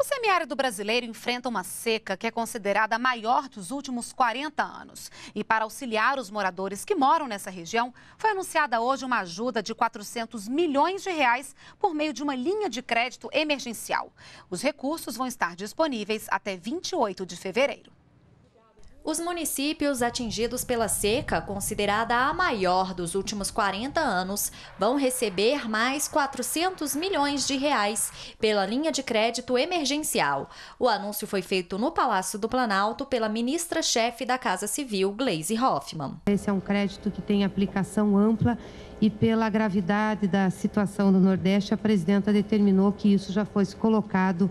O semiárido brasileiro enfrenta uma seca que é considerada a maior dos últimos 40 anos. E para auxiliar os moradores que moram nessa região, foi anunciada hoje uma ajuda de 400 milhões de reais por meio de uma linha de crédito emergencial. Os recursos vão estar disponíveis até 28 de fevereiro. Os municípios atingidos pela seca, considerada a maior dos últimos 40 anos, vão receber mais 400 milhões de reais pela linha de crédito emergencial. O anúncio foi feito no Palácio do Planalto pela ministra-chefe da Casa Civil, Gleisi Hoffmann. Esse é um crédito que tem aplicação ampla e pela gravidade da situação no Nordeste, a presidenta determinou que isso já fosse colocado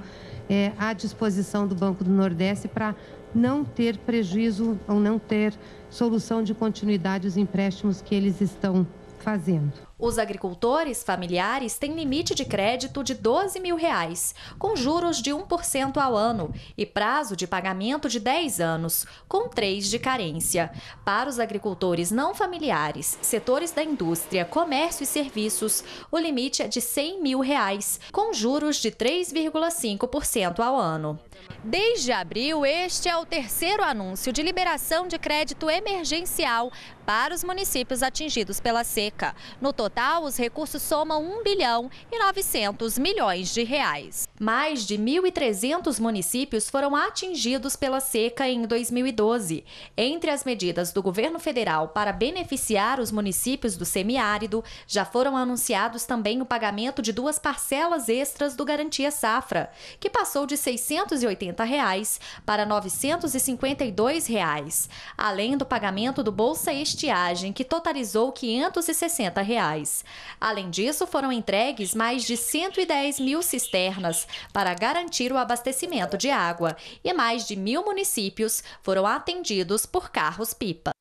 é, à disposição do Banco do Nordeste para não ter prejuízo ou não ter solução de continuidade os empréstimos que eles estão fazendo. Os agricultores familiares têm limite de crédito de 12 mil reais, com juros de 1% ao ano e prazo de pagamento de 10 anos, com 3 de carência. Para os agricultores não familiares, setores da indústria, comércio e serviços, o limite é de 100 mil reais, com juros de 3,5% ao ano. Desde abril, este é o terceiro anúncio de liberação de crédito emergencial para os municípios atingidos pela seca. No total, os recursos somam 1 bilhão e 900 milhões de reais. Mais de 1.300 municípios foram atingidos pela seca em 2012. Entre as medidas do governo federal para beneficiar os municípios do semiárido, já foram anunciados também o pagamento de duas parcelas extras do Garantia Safra, que passou de R$ 680 reais para R$ 952, reais, além do pagamento do Bolsa Estiagem, que totalizou R$ 550 160 reais. Além disso, foram entregues mais de 110 mil cisternas para garantir o abastecimento de água e mais de mil municípios foram atendidos por carros-pipa.